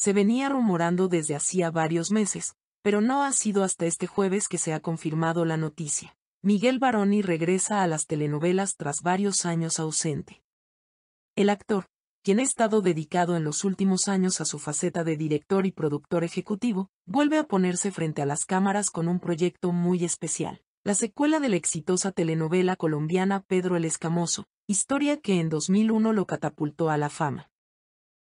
Se venía rumorando desde hacía varios meses, pero no ha sido hasta este jueves que se ha confirmado la noticia. Miguel Baroni regresa a las telenovelas tras varios años ausente. El actor, quien ha estado dedicado en los últimos años a su faceta de director y productor ejecutivo, vuelve a ponerse frente a las cámaras con un proyecto muy especial, la secuela de la exitosa telenovela colombiana Pedro el Escamoso, historia que en 2001 lo catapultó a la fama.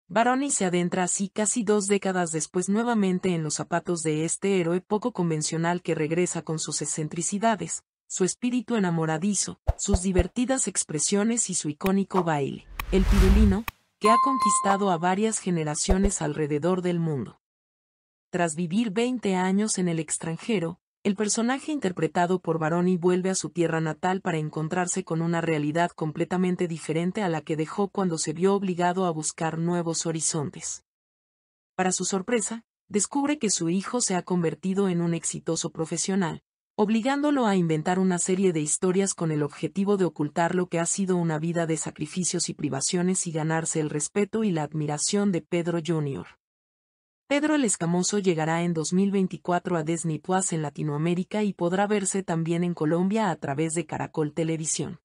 Baroni se adentra así casi dos décadas después nuevamente en los zapatos de este héroe poco convencional que regresa con sus excentricidades, su espíritu enamoradizo, sus divertidas expresiones y su icónico baile, el pirulino, que ha conquistado a varias generaciones alrededor del mundo. Tras vivir 20 años en el extranjero, el personaje interpretado por Baroni vuelve a su tierra natal para encontrarse con una realidad completamente diferente a la que dejó cuando se vio obligado a buscar nuevos horizontes. Para su sorpresa, descubre que su hijo se ha convertido en un exitoso profesional, obligándolo a inventar una serie de historias con el objetivo de ocultar lo que ha sido una vida de sacrificios y privaciones y ganarse el respeto y la admiración de Pedro Jr. Pedro el Escamoso llegará en 2024 a Disney en Latinoamérica y podrá verse también en Colombia a través de Caracol Televisión.